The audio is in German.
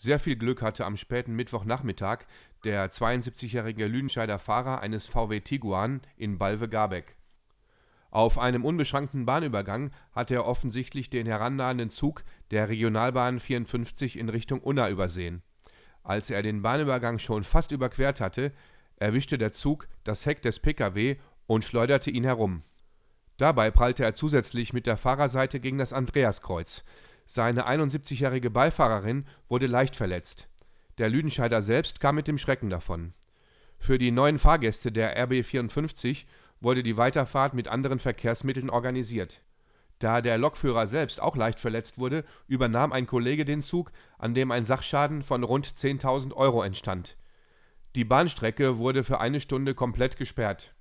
sehr viel Glück hatte am späten Mittwochnachmittag der 72-jährige Lüdenscheider Fahrer eines VW Tiguan in Balve-Garbeck. Auf einem unbeschrankten Bahnübergang hatte er offensichtlich den herannahenden Zug der Regionalbahn 54 in Richtung Unna übersehen. Als er den Bahnübergang schon fast überquert hatte, erwischte der Zug das Heck des Pkw und schleuderte ihn herum. Dabei prallte er zusätzlich mit der Fahrerseite gegen das Andreaskreuz. Seine 71-jährige Beifahrerin wurde leicht verletzt. Der Lüdenscheider selbst kam mit dem Schrecken davon. Für die neuen Fahrgäste der RB54 wurde die Weiterfahrt mit anderen Verkehrsmitteln organisiert. Da der Lokführer selbst auch leicht verletzt wurde, übernahm ein Kollege den Zug, an dem ein Sachschaden von rund 10.000 Euro entstand. Die Bahnstrecke wurde für eine Stunde komplett gesperrt.